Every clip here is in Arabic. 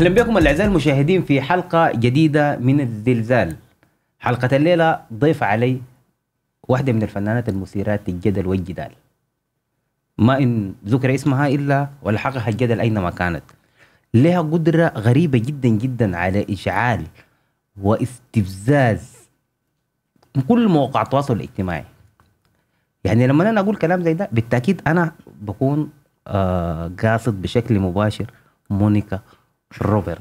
اهلا بكم الاعزاء المشاهدين في حلقه جديده من الزلزال حلقه الليله ضيف علي واحده من الفنانات المثيرات للجدل والجدال ما ان ذكر اسمها الا ولحقها الجدل اينما كانت لها قدره غريبه جدا جدا على اشعال واستفزاز كل مواقع التواصل الاجتماعي يعني لما انا اقول كلام زي ده بالتاكيد انا بكون آه قاصد بشكل مباشر مونيكا روبرت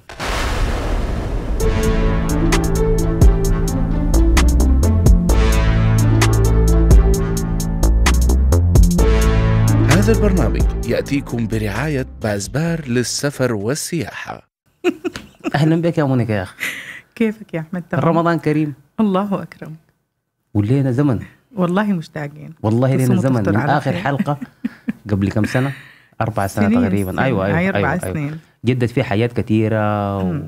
هذا البرنامج يأتيكم برعاية بازبار للسفر والسياحة أهلا بك يا مونيكا يا أخي كيفك يا أحمد تمام رمضان كريم الله أكرم ولينا زمن والله مشتاقين والله لينا زمن من آخر حلقة قبل كم سنة أربع سنين تقريبا أيوة أيوة, أيوة, اربع أيوة. أيوة. سنين جدد فيه حاجات كثيرة و...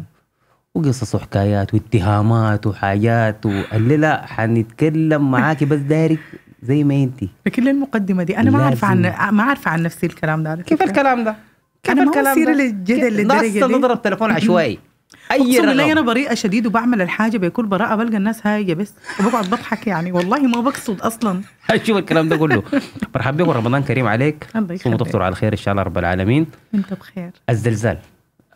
وقصص وحكايات واتهامات وحاجات والليلة حنتكلم معاكي بس دايرك زي ما انت لكن ليه المقدمة دي أنا ما اعرف عن ما اعرف عن نفسي الكلام ده كيف الكلام ده؟ كيف الكلام ده؟ أنا ما الجدل للدرجة دي نضرب تليفون عشوائي اي رغم بالله انا بريئه شديد وبعمل الحاجه بكل براءه بلقى الناس هاي بس وبقعد بضحك يعني والله ما بقصد اصلا شوف الكلام ده كله مرحبا بك ورمضان كريم عليك الله يخليك تفطروا على خير ان شاء الله رب العالمين انت بخير الزلزال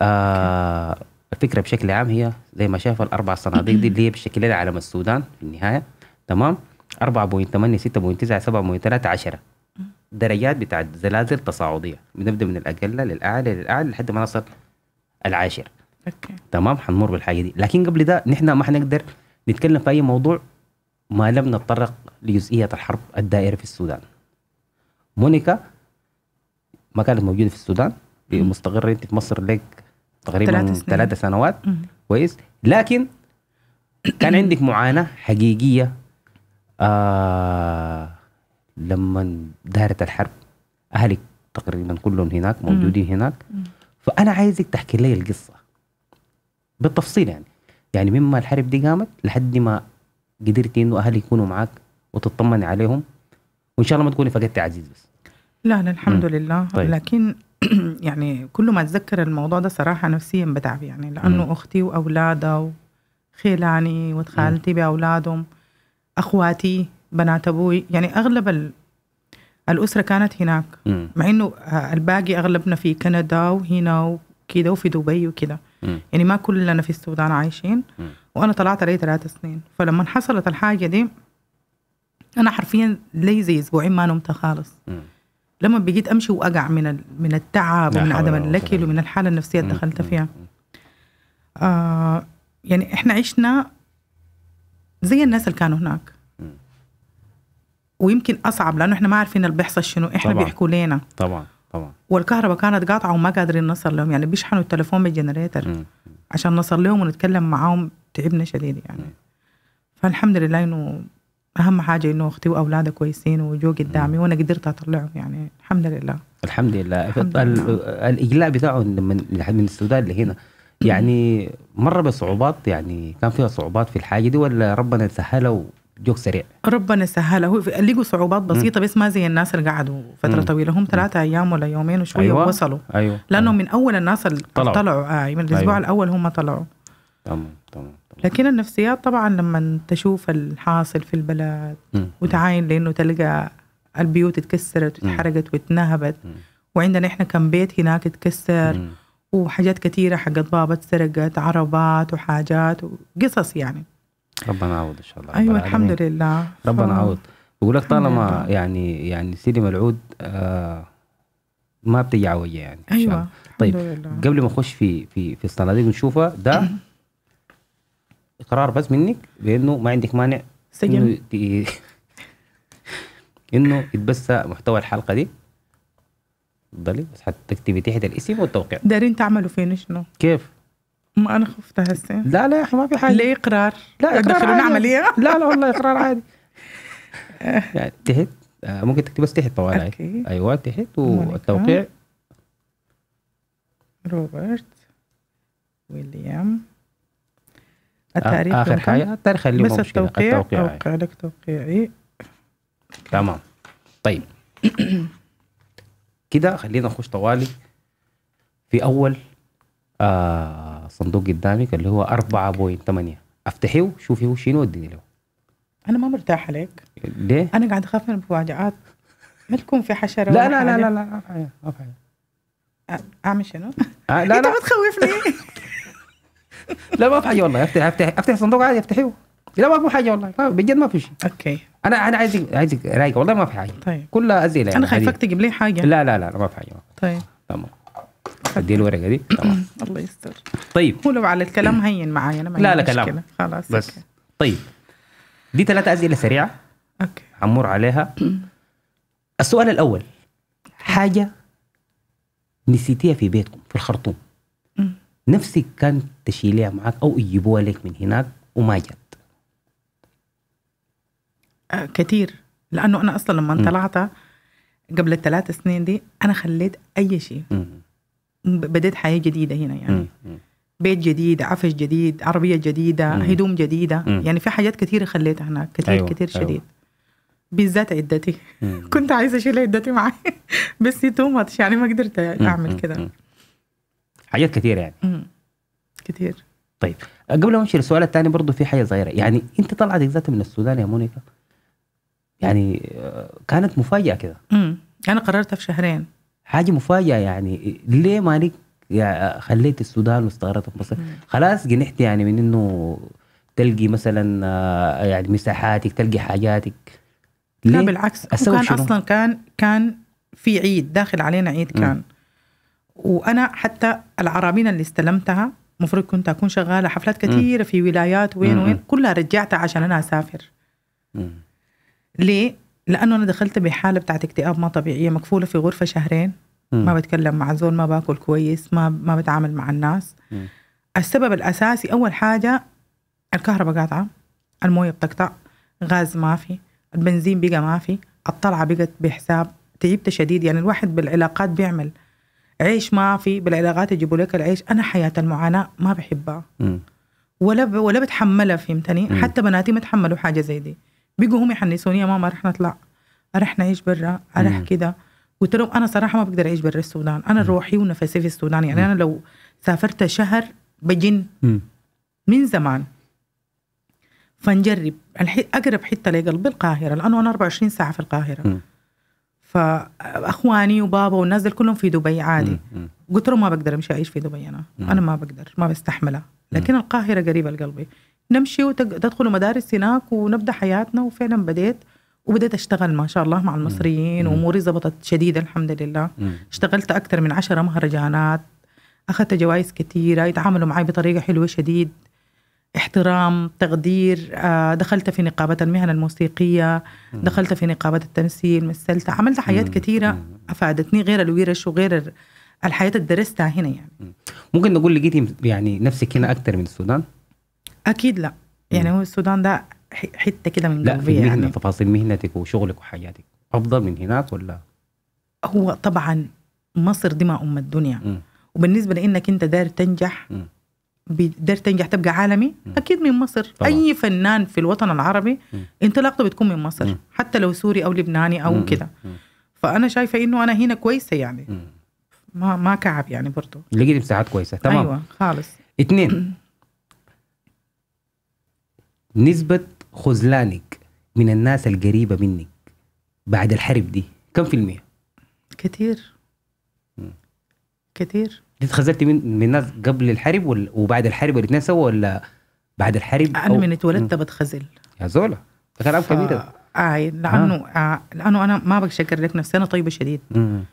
آه الفكره بشكل عام هي زي ما شاف الاربع صناديق دي اللي هي بالشكل ده علم السودان في النهايه تمام 4.8 6.9 7.3 10 درجات بتاعت زلازل تصاعديه بنبدا من الاقل للاعلى للاعلى لحد ما نصل العاشر اوكي تمام حنمر بالحاجه دي لكن قبل ده نحن ما حنقدر نتكلم في اي موضوع ما لم نتطرق لجزئيه الحرب الدائره في السودان مونيكا ما كانت موجوده في السودان مستقره انت في مصر لك تقريبا ثلاث سنوات كويس لكن كان عندك معاناه حقيقيه آه لما دارت الحرب اهلك تقريبا كلهم هناك موجودين هناك فانا عايزك تحكي لي القصه بالتفصيل يعني يعني مما الحرب دي قامت لحد ما قدرتي انه اهلي يكونوا معاك وتطمني عليهم وان شاء الله ما تكوني فقدتي عزيز بس لا لا الحمد مم. لله طيب. لكن يعني كل ما اتذكر الموضوع ده صراحه نفسيا بتعب يعني لانه مم. اختي واولادها وخيلاني وخالتي باولادهم اخواتي بنات ابوي يعني اغلب ال... الاسره كانت هناك مم. مع انه آه، الباقي اغلبنا في كندا وهنا وكده وفي دبي وكده م. يعني ما كلنا في السودان عايشين م. وانا طلعت علي ثلاث سنين فلما حصلت الحاجه دي انا حرفيا لي زي اسبوعين ما نمت خالص م. لما بقيت امشي واقع من من التعب ومن عدم الاكل ومن الحاله النفسيه اللي دخلت فيها آه يعني احنا عشنا زي الناس اللي كانوا هناك ويمكن اصعب لانه احنا ما عارفين اللي بيحصل شنو احنا بيحكوا لنا طبعا والكهرباء كانت قاطعه وما قادرين نصل لهم يعني بيشحنوا التليفون بالجنريتر عشان نصل لهم ونتكلم معاهم تعبنا شديد يعني فالحمد لله انه اهم حاجه انه اختي واولادها كويسين وجو قدامي وانا قدرت اطلعهم يعني الحمد لله الحمد لله, الحمد لله. الاجلاء بتاعه من يعني من السودان لهنا يعني مر بصعوبات يعني كان فيها صعوبات في الحاجه دي ولا ربنا سهلها جوك سريع ربنا سهله لقوا صعوبات بسيطه بس ما زي الناس اللي قعدوا فتره مم. طويله هم ثلاثة ايام ولا يومين وشويه أيوة. وصلوا ايوه لانه أيوة. من اول الناس اللي طلعوا, طلعوا. آه من الاسبوع أيوة. الاول هم طلعوا تمام تمام لكن النفسيات طبعا لما تشوف الحاصل في البلد مم. وتعاين لانه تلقى البيوت اتكسرت واتحرقت واتنهبت وعندنا احنا كم بيت هناك اتكسر وحاجات كثيره حقت بابا اتسرقت عربات وحاجات وقصص يعني ربنا يعوض ان شاء الله ايوه الحمد لله ربنا يعوض بقول لك طالما يعني يعني سيدي ملعود آه ما بتجي عوجه يعني إن ايوه شاء الله. طيب لله. قبل ما اخش في في في الصناديق نشوفها ده اقرار بس منك بانه ما عندك مانع سجن انه انه يتبسى محتوى الحلقه دي تفضلي بس حتكتبي تحت الاسم والتوقيع دارين تعملوا فين شنو؟ كيف؟ ما انا خفت هسه لا لا يا اخي ما في حاجه ليه اقرار؟ لا اقرار عمليه لا لا والله اقرار عادي يعني تحت آه، ممكن تكتب بس تحت طوال أوكي. ايوه تحت والتوقيع روبرت ويليام آه، التاريخ اخر حاجه التاريخ اللي بس التوقيع اوقع لك توقيعي تمام طيب كده خلينا نخش طوالي في اول آه الصندوق قدامك اللي هو 4.8 افتحيه شوفي شنو اديني له انا ما مرتاح عليك ليه؟ انا قاعد اخاف من المفاجآت ما تكون في حشره لا لا لا لا آه، لا ما اعمل شنو؟ لا لا انت بتخوفني لا ما في حاجه والله افتح افتح افتح الصندوق عادي افتحيه لا ما في حاجه والله بجد ما في شيء اوكي انا انا عايزك عايزك رايك والله ما في حاجه طيب كلها اسئله يعني انا خايفك تجيب لي حاجه لا لا لا ما في حاجه طيب تمام ادي الورقه دي تمام الله يستر طيب هو لو على الكلام هين معايا انا ما لا لا كلام خلاص بس أوكي. طيب دي ثلاثة أسئلة سريعة أوكي هنمر عليها السؤال الأول حاجة نسيتيها في بيتكم في الخرطوم نفسك كان تشيليها معك أو يجيبوها لك من هناك وما جت آه، كثير لأنه أنا أصلا لما طلعت قبل الثلاث سنين دي أنا خليت أي شيء بديت حياه جديده هنا يعني مم. بيت جديد عفش جديد عربيه جديده مم. هدوم جديده مم. يعني في حاجات كثيره خليتها هناك كثير أيوة. كثير أيوة. شديد أيوة. بالذات عدتي كنت عايزه اشيل عدتي معي بس تو ماتش يعني ما قدرت اعمل كده حاجات كثيره يعني كثير طيب قبل ما امشي للسؤال الثاني برضه في حاجه صغيره يعني انت طلعت ذاتي من السودان يا مونيكا يعني آه، كانت مفاجاه كده انا قررتها في شهرين حاجه مفاجاه يعني ليه مالك يعني خليت السودان واستغرقت مصر خلاص جنحت يعني من انه تلقي مثلا آه، يعني مساحاتك تلقي حاجاتك لا بالعكس كان شنو؟ اصلا كان كان في عيد داخل علينا عيد كان م. وانا حتى العرابين اللي استلمتها المفروض كنت اكون شغاله حفلات كثيره في ولايات وين م. وين كلها رجعتها عشان انا اسافر م. ليه؟ لانه انا دخلت بحاله بتاعت اكتئاب ما طبيعيه مكفوله في غرفه شهرين م. ما بتكلم مع زول ما باكل كويس ما ما بتعامل مع الناس م. السبب الاساسي اول حاجه الكهرباء قاطعه المويه بتقطع غاز ما في البنزين بقى ما في الطلعه بقت بحساب تعبت شديد يعني الواحد بالعلاقات بيعمل عيش ما في بالعلاقات يجيبوا لك العيش انا حياه المعاناه ما بحبها م. ولا ب... ولا بتحملها فهمتني حتى بناتي ما تحملوا حاجه زي دي بيجوا هم يحنسوني يا ماما رح نطلع رح نعيش برا رح كده قلت لهم انا صراحه ما بقدر اعيش برا السودان انا مم. روحي ونفسي في السودان يعني مم. انا لو سافرت شهر بجن مم. من زمان فنجرب اقرب حته قلبي القاهره لانه انا 24 ساعه في القاهره مم. فاخواني وبابا والناس دول كلهم في دبي عادي مم. قلت لهم ما بقدر امشي اعيش في دبي انا مم. انا ما بقدر ما بستحملها لكن القاهره قريبه لقلبي نمشي وتدخلوا مدارس هناك ونبدا حياتنا وفعلا بديت وبدأت أشتغل ما شاء الله مع المصريين وأموري زبطت شديدة الحمد لله مم. اشتغلت أكثر من عشرة مهرجانات أخذت جوائز كثيرة يتعاملوا معي بطريقة حلوة شديد احترام تقدير آه، دخلت في نقابة المهن الموسيقية دخلت في نقابة التمثيل مثلت عملت حاجات كثيرة أفادتني غير الورش وغير الحياة اللي درستها هنا يعني ممكن نقول لقيتي يعني نفسك هنا أكثر من السودان؟ اكيد لا يعني هو السودان ده حته كده من لا في يعني. المهنة يعني. تفاصيل مهنتك وشغلك وحياتك افضل من هناك ولا هو طبعا مصر دي ما ام الدنيا م. وبالنسبه لانك انت داير تنجح داير تنجح تبقى عالمي م. اكيد من مصر طبعا. اي فنان في الوطن العربي م. انطلاقته بتكون من مصر م. حتى لو سوري او لبناني او كده فانا شايفه انه انا هنا كويسه يعني م. ما ما كعب يعني برضه لقيت مساحات كويسه تمام ايوه خالص اثنين نسبة خذلانك من الناس القريبة منك بعد الحرب دي كم في المية؟ كثير كثير انت اتخذلتي من من الناس قبل الحرب ولا وبعد الحرب الاثنين سوا ولا بعد الحرب انا من اتولدت بتخزل يا زولا كلام ف... كبير اه إيه، لانه آه. آه. لانه انا ما بشكر لك نفسي انا طيبه شديد مم.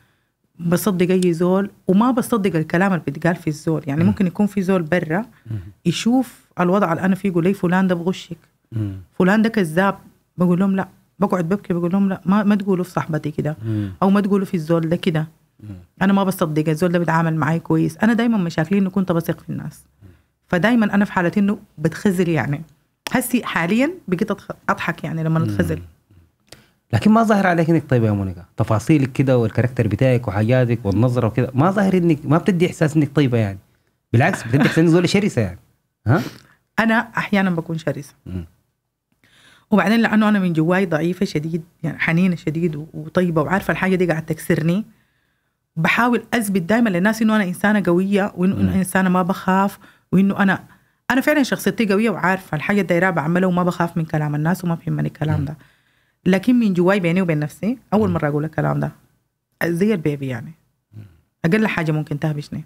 بصدق اي زول وما بصدق الكلام اللي بيتقال في الزول يعني ممكن يكون في زول برا يشوف الوضع اللي انا فيه يقول لي فلان ده بغشك فلان ده كذاب بقول لهم لا بقعد ببكي بقول لهم لا ما, ما تقولوا في صاحبتي كده او ما تقولوا في الزول ده كده انا ما بصدق الزول ده بيتعامل معي كويس انا دايما مشاكلي انه كنت بثق في الناس فدايما انا في حالتي انه بتخزل يعني هسي حاليا بقيت اضحك يعني لما اتخزل لكن ما ظاهر عليك انك طيبه يا مونيكا تفاصيلك كده والكاركتر بتاعك وحاجاتك والنظره وكده ما ظاهر انك ما بتدي احساس انك طيبه يعني بالعكس بتدي احساس انك زول شرسه يعني ها انا احيانا بكون شرسه وبعدين لانه انا من جواي ضعيفه شديد يعني حنينه شديد وطيبه وعارفه الحاجه دي قاعد تكسرني بحاول اثبت دائما للناس انه انا انسانه قويه وانه أنا انسانه ما بخاف وانه انا انا فعلا شخصيتي قويه وعارفه الحاجه الدايره بعملها وما بخاف من كلام الناس وما بيهمني الكلام ده لكن من جواي بيني وبين نفسي اول مره اقول الكلام ده زي البيبي يعني اقل حاجه ممكن تهبشني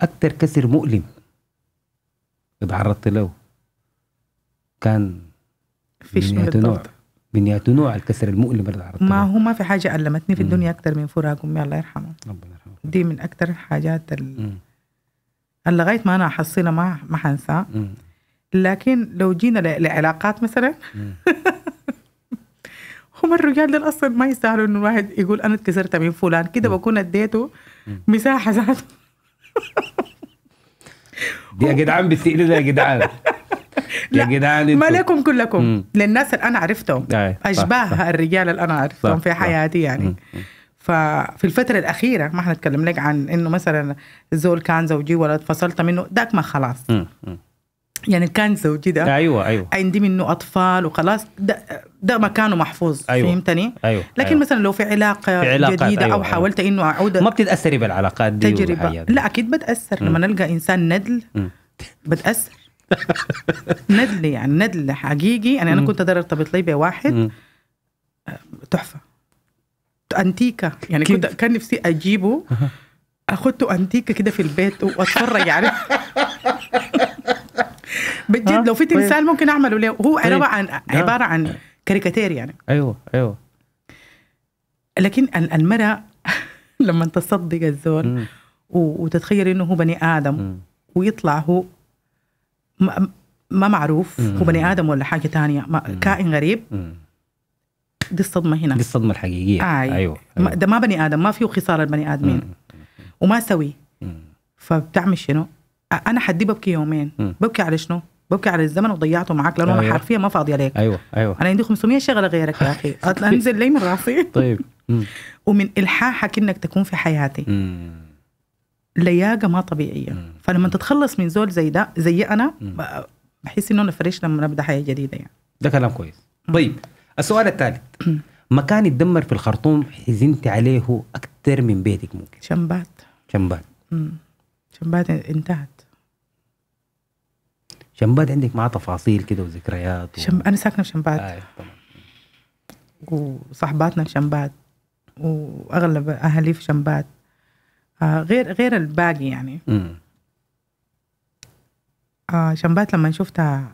اكثر كسر مؤلم تعرضت له كان فيش نوع من نوع الكسر المؤلم اللي تعرضت ما هو ما في حاجه المتني في الدنيا اكثر من فراق امي الله يرحمها ربنا يرحمها دي من اكثر الحاجات لغايه ما انا احصلها ما ما لكن لو جينا لعلاقات مثلا هم الرجال دول اصلا ما يستاهلوا انه الواحد يقول انا اتكسرت من فلان كده بكون اديته مساحه ذاته يا جدعان بتقلنا يا جدعان يا جدعان ما لكم كلكم للناس اللي انا عرفتهم اشباه الرجال اللي انا عرفتهم في حياتي يعني ففي الفترة الأخيرة ما حنتكلم لك عن إنه مثلا زول كان زوجي ولا اتفصلت منه ذاك ما خلاص يعني زوجي ده ايوه ايوه عندي منه اطفال وخلاص ده, ده مكانه محفوظ أيوة. فهمتني؟ ايوه لكن أيوة. مثلا لو في علاقه في جديده أيوة. او أيوة. حاولت انه اعود ما بتتاثري بالعلاقات دي تجربه لا اكيد بتاثر لما نلقى انسان ندل بتاثر ندل يعني ندل حقيقي يعني انا كنت اقدر ارتبط لي بواحد تحفه انتيكه يعني كنت كان نفسي اجيبه اخدته انتيكه كده في البيت واتفرج عليه بجد آه، لو في تمثال طيب. ممكن اعمله ليه هو طيب. عباره عن آه. عباره عن كاريكاتير يعني ايوه ايوه لكن المراه لما تصدق الزول وتتخيل انه هو بني ادم م. ويطلع هو ما, معروف م. هو بني ادم ولا حاجه ثانيه كائن غريب م. دي الصدمه هنا دي الصدمه الحقيقيه آه ايوه, أيوة. ده ما بني ادم ما فيه خصال البني ادمين وما سوي فبتعمل شنو؟ انا حدي ببكي يومين ببكي على شنو؟ ببكي على الزمن وضيعته معك لانه أيوة. انا حرفيا ما فاضيه عليك ايوه ايوه انا عندي 500 شغله غيرك يا اخي انزل لي من راسي طيب ومن الحاحك انك تكون في حياتي لياقه ما طبيعيه فلما تتخلص من زول زي ده زي انا بحس انه انا فريش لما نبدا حياه جديده يعني ده كلام كويس طيب السؤال الثالث مكان يتدمر في الخرطوم حزنت عليه اكثر من بيتك ممكن شمبات شمبات شمبات انتهت شمباد عندك معاه تفاصيل كده وذكريات و... شم... انا ساكنه في شمباد آه وصحباتنا في شمباد واغلب اهلي في شمباد آه غير غير الباقي يعني آه شمبات لما شفتها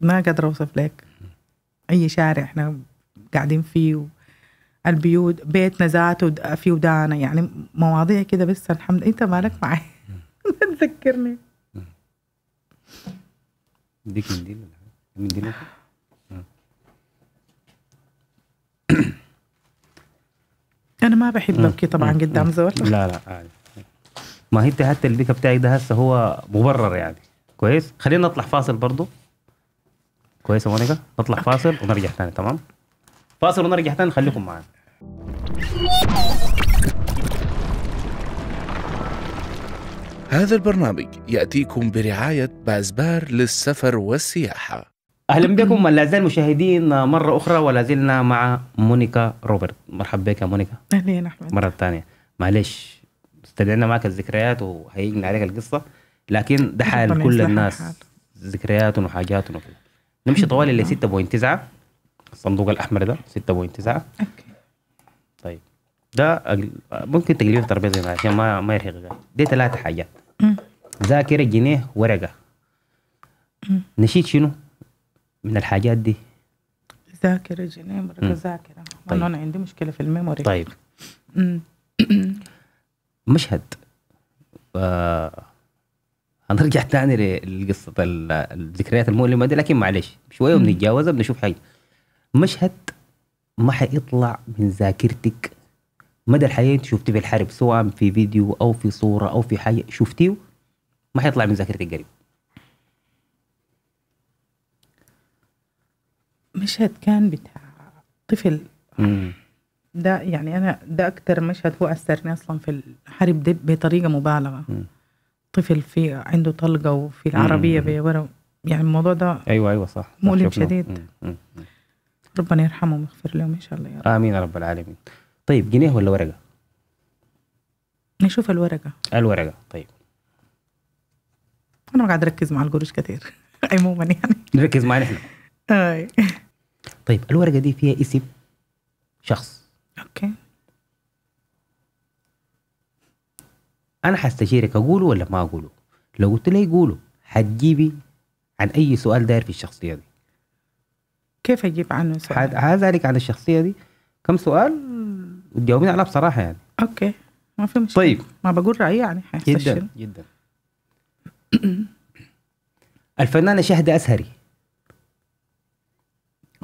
ما قادرة أوصف لك أي شارع إحنا قاعدين فيه البيوت بيتنا ذاته في ودانا يعني مواضيع كده بس الحمد أنت مالك معي تذكرني اديك منديل ولا حاجه منديل آه. انا ما بحب ابكي طبعا آه. قدام زول لا لا عادي ما هي انت حتى البيك بتاعي ده هسه هو مبرر يعني كويس خلينا نطلع فاصل برضه كويس يا مونيكا نطلع فاصل ونرجع تاني تمام فاصل ونرجع تاني خليكم معانا هذا البرنامج يأتيكم برعاية بازبار للسفر والسياحة أهلا بكم زال المشاهدين مرة أخرى ولا زلنا مع مونيكا روبرت مرحبا بك يا مونيكا أهلين أحمد مرة ثانية معلش استدعينا معك الذكريات وهيجنا عليك القصة لكن ده حال كل الناس ذكريات وحاجات وكده نمشي طوالي ل 6.9 الصندوق الأحمر ده 6.9 أوكي طيب ده ممكن تقليل الترابيزه عشان ما ما يرهقك دي ثلاث حاجات ذاكره جنيه ورقه نشيد شنو من الحاجات دي ذاكره جنيه ورقه ذاكره طيب. انا عندي مشكله في الميموري طيب مشهد آه هنرجع تاني لقصه الذكريات المؤلمه دي لكن معلش شويه بنتجاوزها بنشوف حاجه مشهد ما حيطلع من ذاكرتك مدى الحياه انت شفتيه الحرب سواء في فيديو او في صوره او في حاجه شفتيه ما حيطلع من ذاكرتك قريب مشهد كان بتاع طفل ده يعني انا ده اكتر مشهد هو اثرني اصلا في الحرب دي بطريقه مبالغه مم. طفل في عنده طلقه وفي العربيه بيورا يعني الموضوع ده ايوه ايوه صح مؤلم شديد مم. مم. ربنا يرحمهم ويغفر لهم ان شاء الله يا رب امين يا رب العالمين طيب جنيه ولا ورقه نشوف الورقه الورقه طيب انا قاعد اركز مع القروش كثير عموما يعني نركز معنا احنا اي طيب الورقه دي فيها اسم شخص اوكي انا حستشيرك اقوله ولا ما اقوله لو قلت لي قوله حتجيبي عن اي سؤال داير في الشخصيه دي كيف اجيب عنه سؤال هذلك عن الشخصيه دي كم سؤال وتجاوبين عليها بصراحه يعني اوكي ما في مشكله طيب ما بقول رايي يعني جدا جدا الفنانه شهده اسهري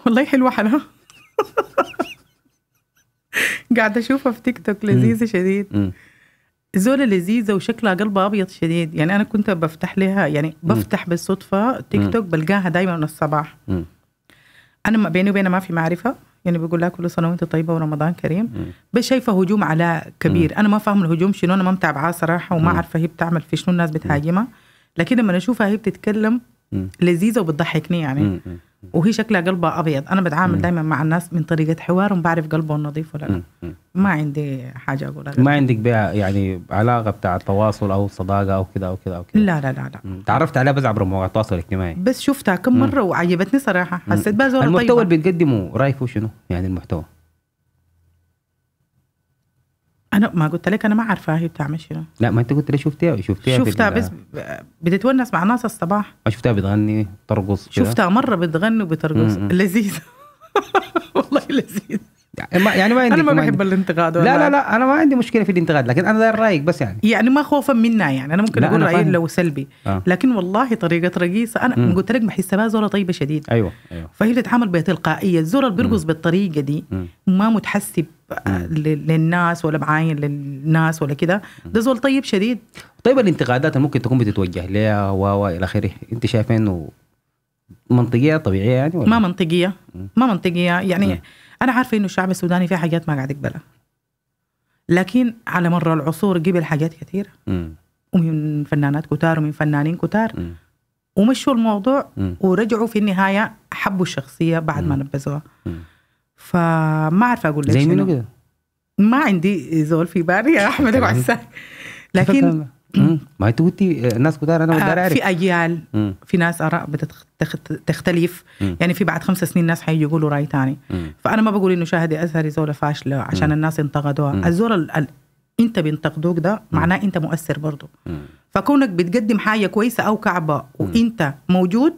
والله حلوه حالها قاعده اشوفها في تيك توك لذيذه شديد زوله لذيذه وشكلها قلبها ابيض شديد يعني انا كنت بفتح لها يعني بفتح بالصدفه تيك توك بلقاها دايما من الصباح انا ما بيني وبينها ما في معرفه يعني بيقول لها كل سنه وانت طيبه ورمضان كريم بس شايفه هجوم على كبير انا ما فاهمه الهجوم شنو انا ما متابعاه صراحه وما عارفه هي بتعمل في شنو الناس بتهاجمها لكن لما اشوفها هي بتتكلم لذيذه وبتضحكني يعني وهي شكلها قلبها ابيض انا بتعامل دائما مع الناس من طريقه حوارهم بعرف قلبهم نظيف ولا لا ما عندي حاجه اقولها ما عندك بيع يعني علاقه بتاع تواصل او صداقه او كذا او كذا او كذا لا لا لا لا تعرفت عليها بس عبر مواقع التواصل الاجتماعي بس شفتها كم مره وعجبتني صراحه حسيت بقى المحتوى اللي بتقدمه رايك شنو يعني المحتوى انا ما قلت لك انا ما عارفه هي بتعمل شنو لا ما انت قلت لي شفتيها شفتيها شفتها بس بتتونس مع ناس الصباح شفتها بتغني ترقص شفتها مره بتغني وبترقص لذيذه والله لذيذ يعني ما يعني ما عندي انا ما بحب الانتقاد لا لا لا انا ما عندي مشكله في الانتقاد لكن انا داير رايك بس يعني يعني ما خوفا منها يعني انا ممكن اقول رايي لو سلبي آه. لكن والله طريقه رقيصه انا مم. قلت لك بحسها بها زوره طيبه شديد ايوه ايوه فهي بتتعامل بتلقائيه الزوره اللي بيرقص بالطريقه دي مم. ما متحسب آه، للناس ولا معاين للناس ولا كده ده زول طيب شديد طيب الانتقادات اللي ممكن تكون بتتوجه ليها و الى اخره انت شايفين انه منطقيه طبيعيه يعني ولا؟ ما منطقيه ما منطقيه يعني مم. انا عارفه انه الشعب السوداني في حاجات ما قاعد يقبلها لكن على مر العصور قبل حاجات كثيره م. ومن فنانات كتار ومن فنانين كتار م. ومشوا الموضوع ورجعوا في النهايه حبوا الشخصيه بعد ما نبذوها فما عارفه اقول لك زي منو كده ما عندي زول في بالي يا احمد ابو عساك لكن ما هي توتي الناس كتار انا بدي آه، اعرف في اجيال في ناس اراء بتختلف يعني في بعد خمس سنين ناس حيجي يقولوا راي ثاني فانا ما بقول انه شاهدي ازهري زوله فاشله عشان الناس انتقدوها الزول انت بينتقدوك ده معناه انت مؤثر برضه فكونك بتقدم حاجه كويسه او كعبه وانت موجود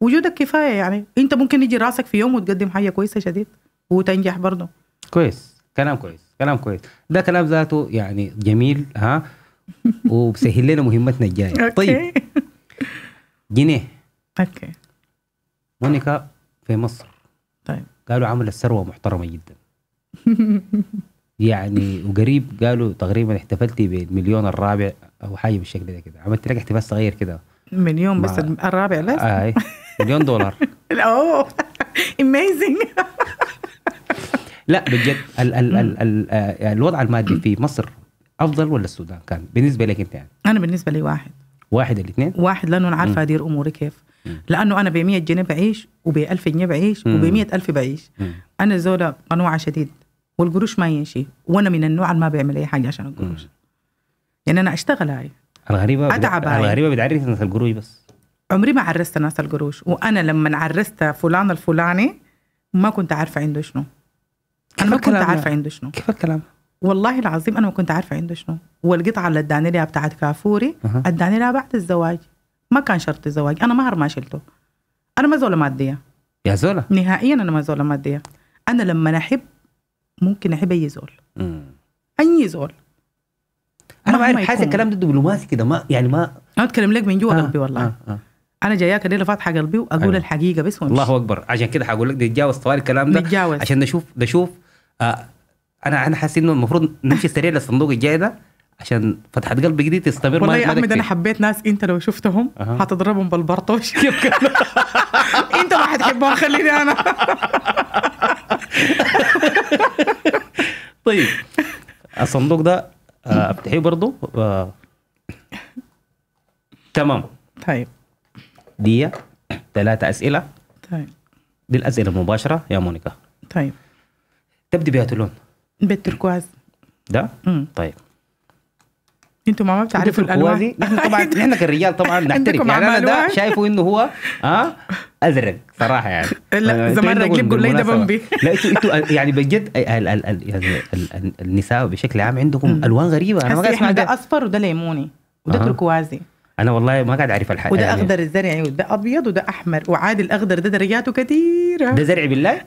وجودك كفايه يعني انت ممكن يجي راسك في يوم وتقدم حاجه كويسه شديد وتنجح برضه كويس كلام كويس كلام كويس ده كلام ذاته يعني جميل ها وبسهل لنا مهمتنا الجايه طيب جنيه اوكي مونيكا في مصر طيب قالوا عملت ثروه محترمه جدا يعني وقريب قالوا تقريبا احتفلتي بالمليون الرابع او حاجه بالشكل ده كده عملت لك احتفال صغير كده مليون بس الرابع لا آه إيه. مليون دولار اوه اميزنج لا بجد ال ال ال ال آه، الوضع المادي في مصر افضل ولا السودان كان بالنسبه لك انت يعني انا بالنسبه لي واحد واحد الاثنين واحد لانه انا عارفه ادير اموري كيف لانه انا ب 100 جنيه بعيش وب 1000 جنيه بعيش وب 100000 بعيش مم. انا زوله قنوعه شديد والقروش ما يمشي وانا من النوع اللي ما بيعمل اي حاجه عشان القروش مم. يعني انا اشتغل هاي الغريبه اتعب هاي. الغريبه بتعرف ناس القروش بس عمري ما عرست ناس القروش وانا لما عرست فلان الفلاني ما كنت عارفه عنده شنو انا ما كنت عارفه يعني؟ عنده شنو كيف الكلام والله العظيم انا ما كنت عارفه عنده شنو والقطعه اللي اداني لها بتاعت كافوري أه. اداني لها بعد الزواج ما كان شرط الزواج انا مهر ما شلته انا ما زوله ماديه يا زوله نهائيا انا ما زوله ماديه انا لما احب ممكن احب اي زول اي زول انا ما عارف حاسس الكلام ده دبلوماسي كده ما يعني ما انا اتكلم لك من جوا آه. قلبي والله آه. آه. انا جاياك الليله فاتحه قلبي واقول أيوة. الحقيقه بس ومش. الله اكبر عشان كده حقول لك نتجاوز طوال الكلام ده نتجاوز. عشان نشوف نشوف آه انا انا حاسس انه المفروض نمشي سريع للصندوق الجاي ده عشان فتحة قلبك دي تستمر والله يا احمد انا حبيت ناس انت لو شفتهم أه. هتضربهم بالبرطوش انت ما حتحبهم خليني انا طيب الصندوق ده آه، افتحيه برضه آه. تمام طيب دي ثلاثة أسئلة طيب دي الأسئلة المباشرة يا مونيكا طيب تبدي بها تلون بيت تركواز ده؟ مم. طيب انتوا ما بتعرفوا الالوان نحن طبعا نحن كالرجال طبعا نحترم يعني انا ده شايفه انه هو اه ازرق صراحه يعني لا آه، زمان رجلي بقول لي ده بمبي لا انتوا انتوا يعني بجد يعني النساء بشكل عام عندكم الوان غريبه انا ما قاعد اسمع ده اصفر وده ليموني وده تركوازي انا والله ما قاعد اعرف الحقيقه وده يعني اخضر الزرعي يعني وده ابيض وده احمر وعادي الاخضر ده درجاته كثيره ده زرعي بالله؟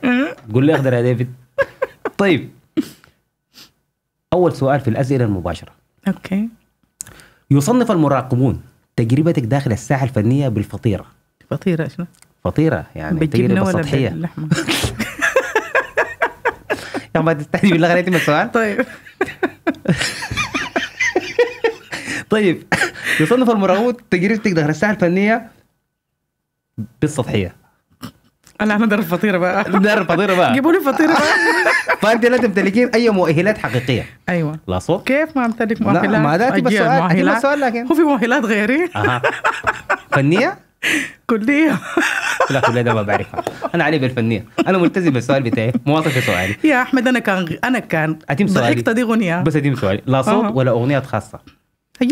قول لي اخضر يا ديفيد طيب أول سؤال في الأسئلة المباشرة أوكي يصنف المراقبون تجربتك داخل الساحة الفنية بالفطيرة فطيرة شنو؟ فطيرة يعني تجربة سطحية باللحمة يا ما تستحي بالله غيرتي من السؤال طيب طيب يصنف المراقبون تجربتك داخل الساحة الفنية بالسطحية انا انا ضرب فطيره بقى ضرب فطيره بقى جيبوا لي فطيره بقى فانت لا تمتلكين اي مؤهلات حقيقيه ايوه لا صوت كيف ما امتلك مؤهلات؟ لا ما ده تبقى سؤال سؤال لكن هو في مؤهلات غيري؟ اها فنيه؟ كلية لا كلية ده ما بعرفها أنا علي بالفنية أنا ملتزم بالسؤال بتاعي مواطن في سؤالي يا أحمد أنا كان أنا كان أتم سؤالي دقيقة دي غنية بس أتم سؤالي لا صوت ولا أغنية خاصة هي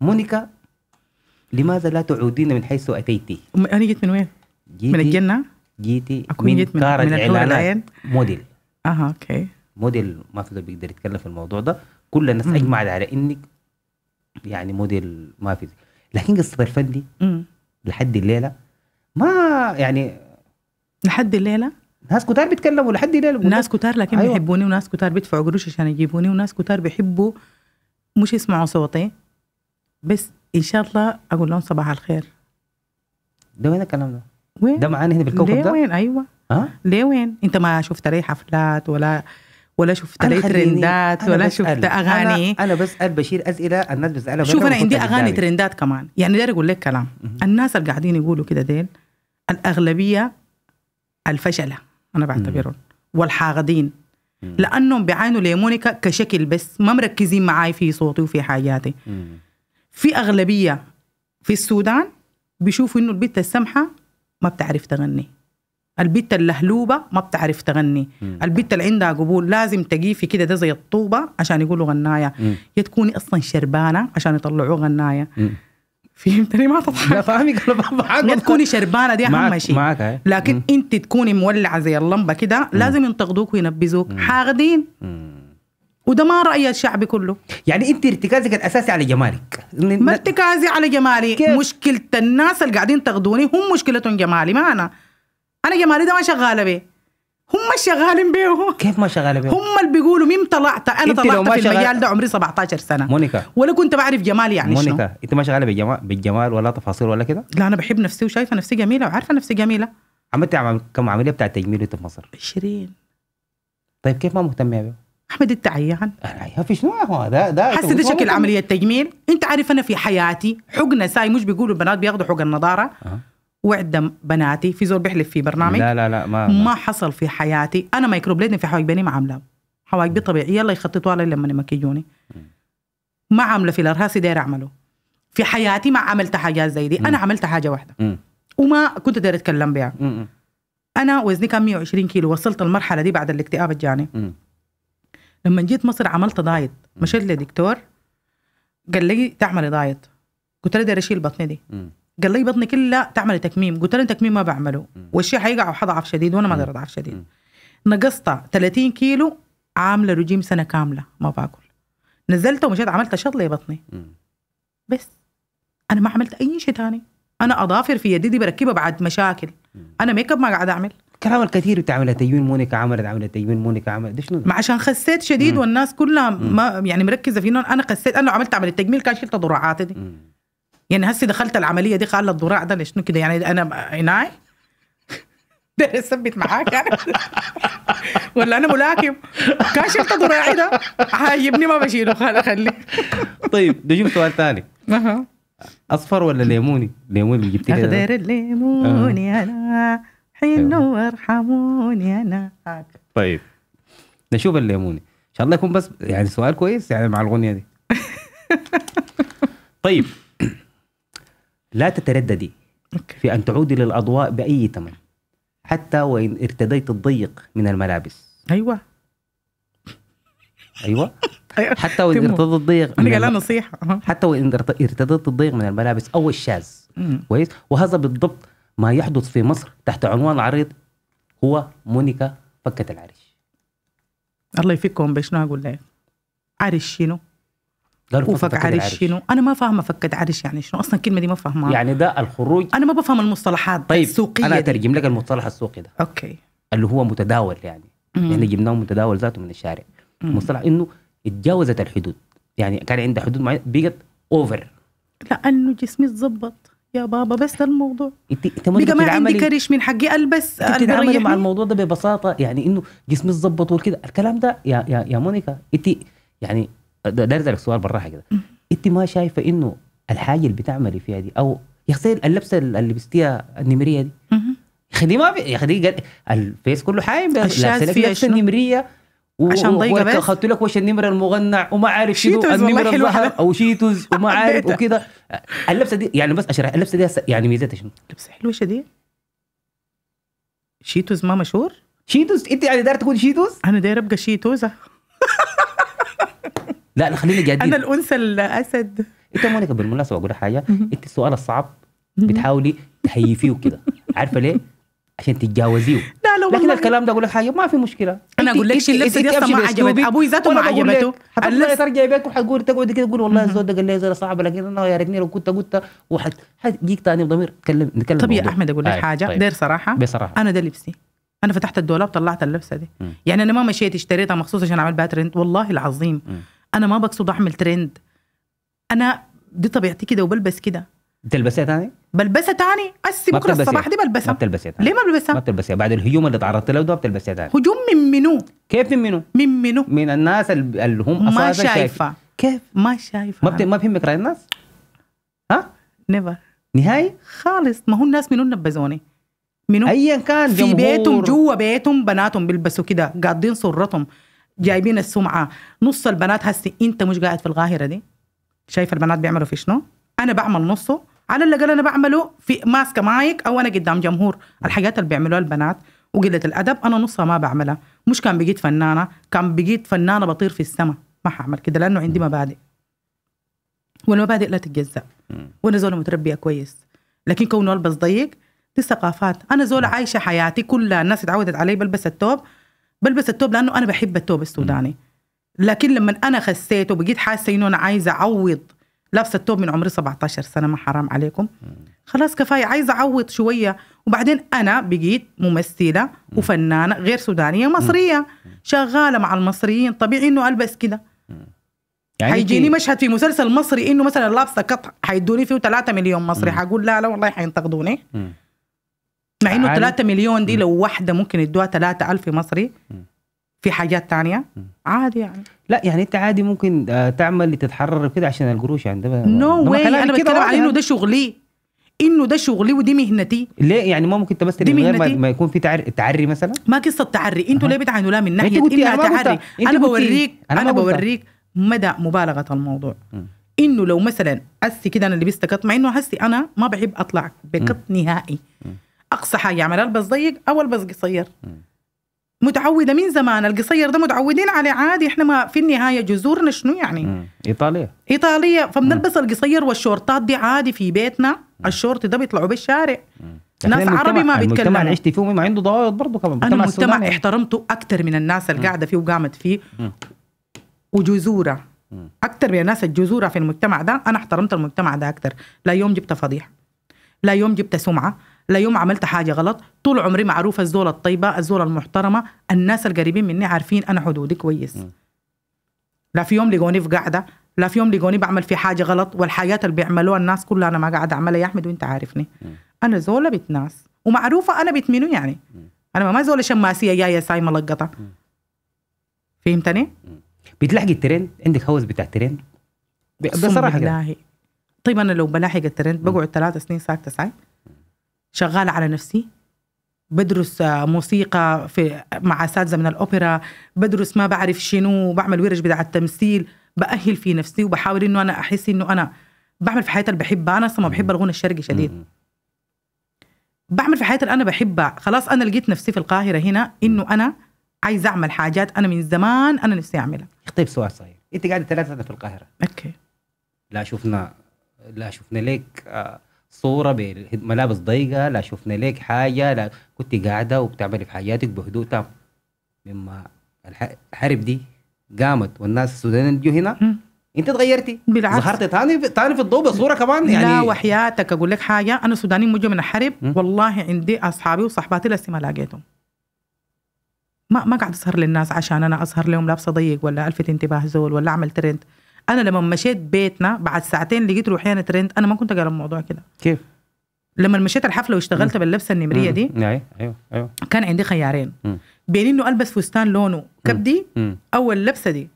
مونيكا لماذا لا تعودين من حيث أتيتي أنا جيت من وين؟ جيتي من الجنة؟ جيتي من جيت من, من الاعلانات موديل اها اوكي موديل ما في بيقدر يتكلم في الموضوع ده كل الناس اجمعت على انك يعني موديل ما في لكن قصه الفن دي لحد الليله ما يعني لحد الليله ناس كتار بيتكلموا لحد الليله ناس كتار لكن أيوة. بيحبوني وناس كتار بيدفعوا قروش عشان يجيبوني وناس كتار بيحبوا مش يسمعوا صوتي بس ان شاء الله اقول لهم صباح الخير ده وين الكلام ده؟ وين؟ ده معانا هنا بالكوكب ده وين ايوه ها ليه وين انت ما شفت لي حفلات ولا ولا شفت لي ترندات ولا شفت اغاني انا, أنا بسال بشير اسئله الناس بتسالها شوف انا عندي اغاني ترندات كمان يعني داري اقول لك كلام الناس اللي قاعدين يقولوا كده ديل الاغلبيه الفشله انا بعتبرهم والحاقدين لانهم بيعانوا ليمونيكا كشكل بس ما مركزين معاي في صوتي وفي حاجاتي في اغلبيه في السودان بيشوفوا انه البنت السمحه ما بتعرف تغني البت اللهلوبه ما بتعرف تغني مم. البت اللي عندها قبول لازم تقيفي كده ده زي الطوبه عشان يقولوا غنايه يا تكوني اصلا شربانه عشان يطلعوا غنايه فهمتني ما تضحك يا تكوني شربانه دي اهم شيء لكن مم. انت تكوني مولعه زي اللمبه كده لازم ينتقدوك وينبذوك حاقدين ما رأي الشعب كله يعني انت ارتكازك الاساسي على جمالك ما ارتكازي على جمالي كيف؟ مشكله الناس اللي قاعدين تاخذوني هم مشكلتهم جمالي ما انا انا جمالي ده ما شغاله بيه هم شغالين بيه كيف ما شغاله بيه هم اللي بيقولوا مين طلعت انا طلعت في شغال... المجال ده عمري 17 سنه مونيكا ولا كنت بعرف جمالي يعني مونيكا شنو. انت ما شغاله بالجمال بالجمال ولا تفاصيل ولا كده لا انا بحب نفسي وشايفه نفسي جميله وعارفه نفسي جميله عملت كم عمليه بتاعت تجميل في مصر 20 طيب كيف ما مهتمه بيه احمد التعيان انا في شنو هذا ده حسي ده شكل عمليه تجميل انت عارف انا في حياتي حقنه ساي مش بيقولوا البنات بياخذوا حقن نضاره أه. وعدم بناتي في زول بيحلف في برنامج لا لا لا ما ما, ما حصل في حياتي انا ميكروبليدنج في بني ما عاملاه حواجب طبيعيه الله يخططوها لي لما يمكيوني ما عامله في الارهاسي داير اعمله في حياتي ما عملت حاجات زي دي م. انا عملت حاجه واحده م. وما كنت داير اتكلم بها انا وزني كان 120 كيلو وصلت المرحله دي بعد الاكتئاب الجاني لما جيت مصر عملت دايت مشيت لدكتور قال لي تعملي دايت قلت له بدي اشيل بطني دي قال لي بطني كلها تعملي تكميم قلت له تكميم ما بعمله والشيء حيقع وحضعف شديد وانا ما اقدر اضعف شديد نقصت 30 كيلو عامله رجيم سنه كامله ما باكل نزلت ومشيت عملت شط بطني بس انا ما عملت اي شيء تاني انا اظافر في يدي دي بركبها بعد مشاكل انا ميك اب ما قاعد اعمل كلام الكثير بتاع عملت تجميل مونيكا عملت عملت تجميل مونيكا عملت ده شنو ما عشان خسيت شديد مم. والناس كلها ما يعني مركزه في انا خسيت انا لو عملت عمليه تجميل كان شلت ضراعاتي دي مم. يعني هسه دخلت العمليه دي خلى الضراع ده شنو كده يعني انا عيناي ده ثبت معاك يعني ولا انا ملاكم كان شلت ضراعي ده عايبني آه، ما بشيله خليه طيب نجيب سؤال ثاني اصفر ولا ليموني؟ ليموني جبت لي داير الليموني آه. انا حين أيوة. وارحموني انا طيب نشوف الليموني ان شاء الله يكون بس يعني سؤال كويس يعني مع الاغنيه دي طيب لا تترددي في ان تعودي للاضواء باي ثمن حتى وان ارتديت الضيق من الملابس ايوه أيوة. ايوه حتى وان ارتديت الضيق انا قال نصيحه حتى وان ارتديت الضيق من الملابس او الشاز كويس وهذا بالضبط ما يحدث في مصر تحت عنوان العريض هو مونيكا فكت العرش الله يفكهم بشنو اقول لك عرش شنو؟ قالوا فك عرش شنو؟ انا ما فاهمه فكت عرش يعني شنو اصلا الكلمه دي ما فاهمها يعني ده الخروج انا ما بفهم المصطلحات طيب السوقيه انا اترجم لك المصطلح السوقي ده اوكي اللي هو متداول يعني مم. يعني جبناه متداول ذاته من الشارع مم. مصطلح انه اتجاوزت الحدود يعني كان عندها حدود معينه بقت اوفر لانه جسمي اتظبط يا بابا بس ده الموضوع انت ما عندي كريش من حقي البس انت مع الموضوع ده ببساطه يعني انه جسمي اتظبط وكده الكلام ده يا يا يا مونيكا انت يعني داير اسالك سؤال بالراحه كده انت ما شايفه انه الحاجه اللي بتعملي فيها دي او يا اخي اللبسه اللي لبستيها النمريه دي يا اخي دي ما في يا اخي دي الفيس كله حايم لابسه لبسه نمريه عشان ضيقه بس اخذت لك وش النمر المغنع وما عارف شنو النمر الزهر او شيتوز وما عارف وكذا اللبسه دي يعني بس اشرح اللبسه دي يعني ميزتها شنو؟ لبسه حلوه شديد شيتوز ما مشهور؟ شيتوز انت يعني داير تقول شيتوز؟ انا داير ابقى شيتوزه لا لا خلينا جادين انا الانثى الاسد انت مونيكا بالمناسبه اقول حاجه انت السؤال الصعب بتحاولي تهيفيه كده عارفه ليه؟ عشان تتجاوزيه لا لا لكن الكلام ده اقول لك حاجه ما في مشكله انا اقول لك شيل دي يا ما عجبت ابوي ذاته ما عجبته اللبس ترجع بيك وحتقول تقعد كده تقول والله الزود ده قال لي زول صعب لكن انا يا ريتني لو كنت قلت وحتجيك ثاني بضمير تكلم نتكلم طب يا احمد اقول لك طيب، حاجه طيب. دير صراحه بصراحه انا ده لبسي انا فتحت الدولاب طلعت اللبسه دي يعني انا ما مشيت اشتريتها مخصوص عشان اعمل بها ترند والله العظيم انا ما بقصد اعمل ترند انا دي طبيعتي كده وبلبس كده تلبسيها ثاني؟ بلبسها تاني أسي بكره الصباح دي بلبسها ما بتلبسها تاني ليه ما بلبسها؟ ما بتلبسها بعد الهجوم اللي تعرضت له ده بتلبسها تاني هجوم من منو؟ كيف من منو؟ من منو؟ من الناس اللي هم ما شايفه شايف. كيف؟ ما شايفه ما بت... ما بهمك راي الناس؟ ها؟ نيفر نهائي؟ خالص ما هو الناس منو نبذوني؟ منو؟ ايا كان في بيتهم جوا بيتهم بناتهم بيلبسوا كده قاضين صرتهم جايبين السمعه نص البنات هسه انت مش قاعد في القاهره دي شايف البنات بيعملوا في شنو؟ انا بعمل نصه على الاقل انا بعمله في ماسكه مايك او انا قدام جمهور الحاجات اللي بيعملوها البنات وقله الادب انا نصها ما بعملها مش كان بقيت فنانه كان بقيت فنانه بطير في السماء ما حعمل كده لانه عندي مبادئ والمبادئ لا تتجزا وانا زول متربيه كويس لكن كونه البس ضيق دي ثقافات انا زول عايشه حياتي كلها الناس اتعودت علي بلبس التوب بلبس التوب لانه انا بحب التوب السوداني لكن لما انا خسيت وبقيت حاسه انه انا عايزه اعوض لابسه الثوب من عمري 17 سنه ما حرام عليكم خلاص كفايه عايزه اعوض شويه وبعدين انا بقيت ممثله وفنانه غير سودانيه مصريه شغاله مع المصريين طبيعي انه البس كده يعني حيجيني مشهد في مسلسل مصري انه مثلا لابسه قطع حيدوني فيه 3 مليون مصري حقول لا لا والله حينتقدوني مع انه 3 مليون دي لو واحده ممكن يدوها 3000 مصري في حاجات تانية عادي يعني لا يعني انت عادي ممكن آه، تعمل تتحرر كده عشان القروش عندنا نو واي انا بتكلم على انه ده شغلي انه ده شغلي ودي مهنتي ليه يعني ما ممكن تمثل من غير ما, ما يكون في تعري, تعري مثلا ما قصه تعري انتوا أه. ليه بتعانوا لا من ناحيه انها تعري انا بوريك انا, أنا بوريك مدى مبالغه الموضوع م. انه لو مثلا هسي كده انا لبست قط مع انه هسي انا ما بحب اطلع بقط نهائي اقصى حاجه اعملها البس ضيق او البس قصير متعوده من زمان القصير ده متعودين عليه عادي احنا ما في النهايه جذورنا شنو يعني مم. ايطاليه ايطاليه فبنلبس القصير والشورتات دي عادي في بيتنا مم. الشورت ده بيطلعوا بالشارع ناس عربي ما بيتكلموا المجتمع اللي فيه ما عنده ضوابط برضه كمان المجتمع, المجتمع احترمته اكثر من الناس اللي قاعده فيه وقامت فيه وجذوره اكثر من الناس الجذوره في المجتمع ده انا احترمت المجتمع ده اكثر لا يوم جبت فضيحه لا يوم جبت سمعه لا يوم عملت حاجه غلط طول عمري معروفه الزوله الطيبه الزوله المحترمه الناس القريبين مني عارفين انا حدودي كويس م. لا في يوم لقوني في قاعده لا في يوم لقوني بعمل في حاجه غلط والحاجات اللي بيعملوها الناس كلها انا ما قاعد اعملها يا احمد وانت عارفني م. انا زوله بيت ناس ومعروفه انا بيت منو يعني م. انا ما زوله شماسيه جايه ساي ملقطه فهمتني؟ بتلاحقي الترند عندك هوس بتاع الترند بصراحه طيب انا لو بلاحق الترند بقعد ثلاث سنين ساكته ساي شغاله على نفسي بدرس آه، موسيقى في مع اساتذه من الاوبرا بدرس ما بعرف شنو بعمل ورش بتاع التمثيل باهل في نفسي وبحاول انه انا احس انه انا بعمل في حياتي اللي بحبها انا اصلا بحب الغنى الشرقي شديد بعمل في حياتي اللي انا بحبها خلاص انا لقيت نفسي في القاهره هنا انه انا عايز اعمل حاجات انا من زمان انا نفسي اعملها اختيب سؤال صغير انت قاعده ثلاثة في القاهره اوكي لا شفنا لا شفنا لك آه صوره بملابس ضيقه لا شفنا لك حاجه لا كنت قاعده وبتعملي في حاجاتك بهدوء تام مما الحرب دي قامت والناس السودانيين جو هنا انت تغيرتي بالعكس ظهرتي ثاني ثاني في الضوء بصوره كمان يعني لا وحياتك اقول لك حاجه انا سوداني مجو من الحرب والله عندي اصحابي وصحباتي لسه ما لقيتهم ما ما قاعد اسهر للناس عشان انا اسهر لهم لابسه ضيق ولا الفت انتباه زول ولا اعمل ترند انا لما مشيت بيتنا بعد ساعتين لقيت روحي انا ترند انا ما كنت قايله الموضوع كده كيف لما مشيت الحفله واشتغلت باللبسه النمريه دي ايوه ايوه ايوه كان عندي خيارين بين انه البس فستان لونه كبدي او اللبسه دي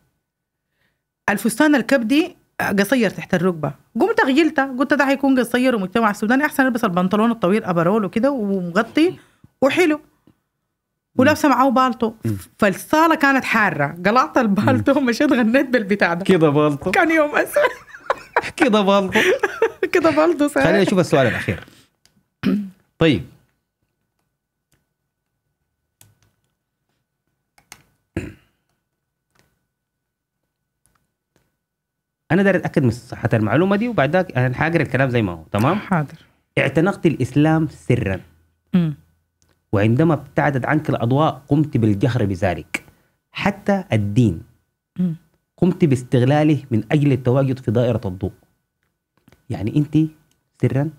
الفستان الكبدي قصير تحت الركبه قمت غيلته قلت ده هيكون قصير ومجتمع السوداني احسن البس البنطلون الطويل ابرول وكده ومغطي وحلو ولابسه معاه بالطو فالصاله كانت حاره قلعت البالطو ومشيت غنيت بالبتاع ده كده بالطو كان يوم اسود كده بالطو كده بالطو خلينا نشوف السؤال الاخير طيب انا داير اتاكد من صحه المعلومه دي وبعد ذاك انا حاقرا الكلام زي ما هو تمام حاضر اعتنقت الاسلام سرا م. وعندما ابتعدت عنك الأضواء قمت بالجهر بذلك حتى الدين قمت باستغلاله من أجل التواجد في دائرة الضوء يعني أنت سرا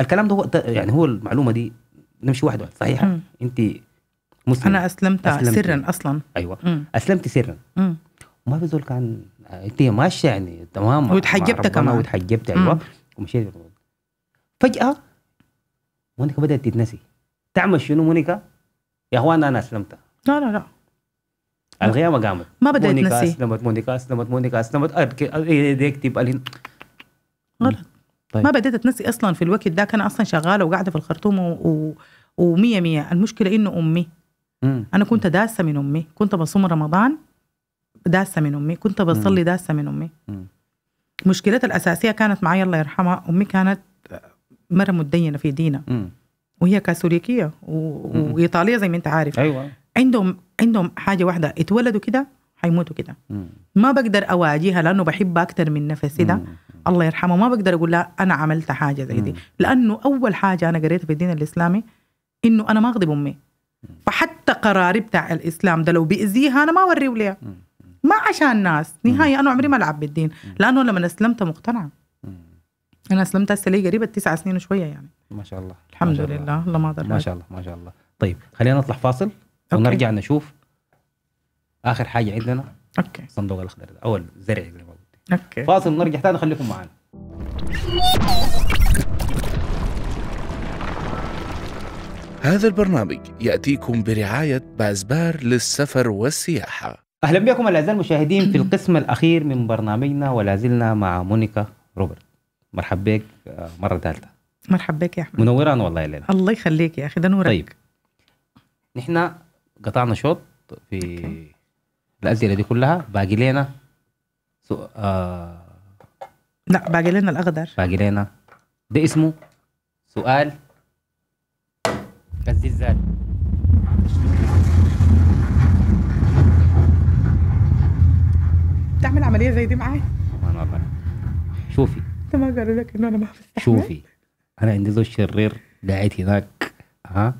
الكلام ده هو يعني هو المعلومة دي نمشي واحد واحد صحيحة أنت مسلم أنا أسلمت, أسلمت سرا أصلا أيوة مم. أسلمت سرا مم. وما في زول كان أنت ماشية يعني تمام وتحجبت كمان وتحجبت أيوة ومشيت فجأة وأنت بدأت تتنسي تعمل شنو مونيكا يا اخوان انا اسلمت لا لا لا القيامه قامت ما بدات مونيكا نسي. اسلمت مونيكا اسلمت مونيكا اسلمت يديك إيه، إيه، الهن غلط طيب. ما بدات تنسي اصلا في الوقت ده كان اصلا شغاله وقاعده في الخرطوم و... ومية مية المشكلة إنه أمي مم. أنا كنت داسة من أمي كنت بصوم رمضان داسة من أمي كنت بصلي داسة من أمي مشكلتها الأساسية كانت معي الله يرحمها أمي كانت مرة متدينة في دينها وهي كاثوليكيه وايطاليه زي ما انت عارف ايوه عندهم عندهم حاجه واحده اتولدوا كده حيموتوا كده ما بقدر اواجهها لانه بحبها اكثر من نفسي ده الله يرحمه ما بقدر اقول لا انا عملت حاجه زي دي لانه اول حاجه انا قريتها في الدين الاسلامي انه انا ما اغضب امي فحتى قراري بتاع الاسلام ده لو بيأذيها انا ما اوريه ليها ما عشان ناس نهايه انا عمري ما العب بالدين لانه لما اسلمت مقتنعه انا اسلمت هسه لي قريبه تسع سنين وشويه يعني ما شاء الله الحمد شاء لله الله ما ما شاء الله ما شاء الله طيب خلينا نطلع فاصل أوكي. ونرجع نشوف اخر حاجه عندنا اوكي الصندوق الاخضر اول او زي ما قلت اوكي فاصل ونرجع ثاني خليكم معنا هذا البرنامج ياتيكم برعايه بازبار للسفر والسياحه اهلا بكم الاعزاء المشاهدين في القسم الاخير من برنامجنا ولا زلنا مع مونيكا روبرت مرحب بك آه، مره ثالثه مرحبا بك يا احمد منوران والله يا ليلى الله يخليك يا اخي ده نورك طيب نحن قطعنا شوط في الاسئله دي كلها باقي لنا سو... آه... لا باقي لنا الاخضر باقي لنا ده اسمه سؤال الزلزال تعمل عمليه زي دي معايا والله شوفي انت ما قالوا لك انه انا ما بستحمل شوفي انا عندي زوج شرير قاعد هناك ها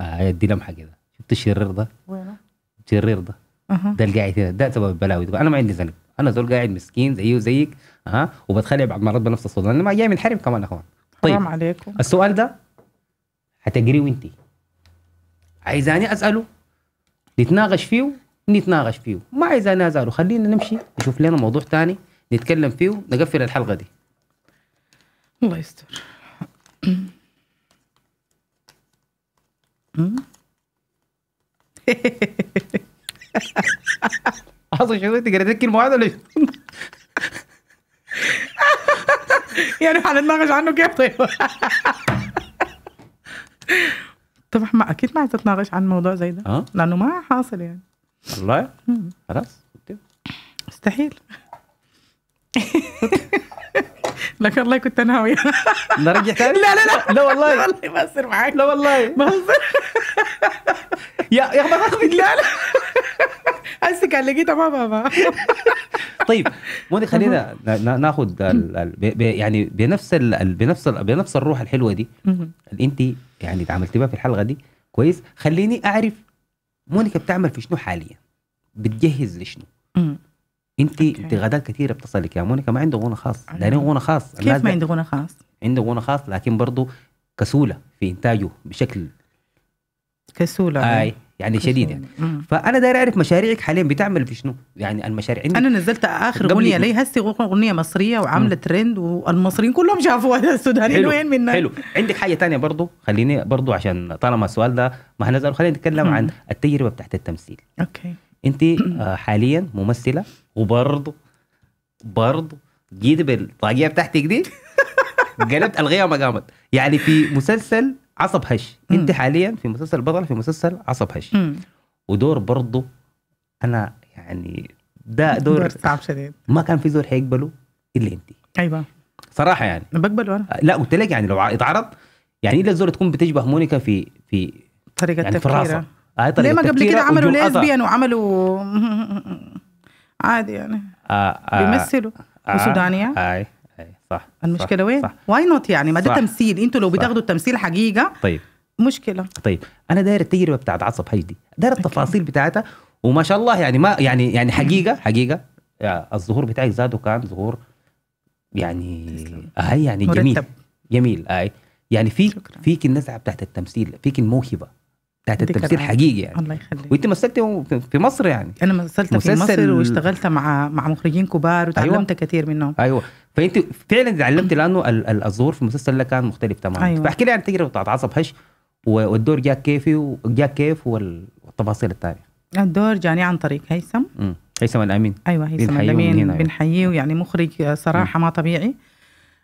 ادي آه، لمحه كده شفت الشرير ده؟ وينه؟ الشرير ده ده اللي قاعد هنا ده سبب البلاوي انا ما عندي ذنب انا زول قاعد مسكين زيه وزيك ها وبتخلي بعض مرات بنفس الصوره انا ما جاي من حرم كمان اخوان طيب عليكم السؤال ده حتقريه انت عايزاني اساله نتناقش فيه نتناقش فيه ما عايزاني اساله خلينا نمشي نشوف لنا موضوع ثاني نتكلم فيه نقفل الحلقه دي الله يستر حصل شو انت قريت الكلمه واحده ولا إيه؟ يعني حنتناقش عنه كيف طيب طب ما اكيد ما حتتناقش عن موضوع زي ده آه؟ لانه ما حاصل يعني والله خلاص مستحيل لك الله كنت انا وياه لا رجع لا لا لا لا والله لا والله أصير معاك لا والله ما أصير يا يا ما اخي لا لا حاسك علقتها ما بابا طيب موني خلينا ناخذ يعني بنفس بنفس بنفس الروح الحلوه دي اللي انت يعني اتعاملت بها في الحلقه دي كويس خليني اعرف مونيكا بتعمل في شنو حاليا بتجهز لشنو انت انتقادات كثيره بتصلك يا مونيكا ما عنده غنى خاص لانه غنى خاص كيف ما عنده غنى خاص عنده غنى خاص لكن برضه كسوله في انتاجه بشكل كسوله اي يعني شديد يعني مم. فانا داير اعرف مشاريعك حاليا بتعمل في شنو يعني المشاريع عندك انا نزلت اخر اغنيه لي هسه اغنيه مصريه وعامله ترند والمصريين كلهم شافوها السودانيين وين منها حلو عندك حاجه ثانيه برضو خليني برضو عشان طالما السؤال ده ما هنزل خلينا نتكلم عن التجربه بتاعت التمثيل اوكي انت آه، حاليا ممثله وبرضه برضه جيت بالطاقيه بتاعتك دي قلبت الغيها وما قامت يعني في مسلسل عصب هش انت حاليا في مسلسل بطل في مسلسل عصب هش ودور برضه انا يعني ده دور صعب شديد ما كان في زور حيقبله الا انت ايوه صراحه يعني بقبله انا لا قلت لك يعني لو اتعرض يعني الا الزور تكون بتشبه مونيكا في في طريقه يعني تفكيرها آه ليه ما قبل كده عملوا ليزبيان وعملوا عادي يعني آه آه بيمثلوا آه، وسودانية آه، اي اي صح المشكلة صح وين؟ صح واي نوت يعني ما ده تمثيل انتوا لو بتاخدوا التمثيل حقيقة طيب مشكلة طيب انا داير التجربة بتاعت عصب هيدي داير التفاصيل بتاعتها وما شاء الله يعني ما يعني يعني حقيقة حقيقة يعني الظهور بتاعك زاده كان ظهور يعني هاي يعني مرتب. جميل جميل اي يعني فيك شكرا. فيك النزعه بتاعت التمثيل فيك الموهبه بتاعت التمثيل حقيقي يعني الله يخليك وانت مثلتي في مصر يعني انا مثلت في مصر واشتغلت مع مع مخرجين كبار وتعلمت أيوة. كثير منهم ايوه فانت فعلا تعلمت لانه الظهور في المسلسل كان مختلف تماما أيوة. فاحكي لي عن التجربه بتاعت عصب هش والدور جاك كيفي جاك كيف والتفاصيل الثانيه الدور جاني عن طريق هيثم هيثم الامين ايوه هيثم الامين بنحييه يعني مخرج صراحه م. ما طبيعي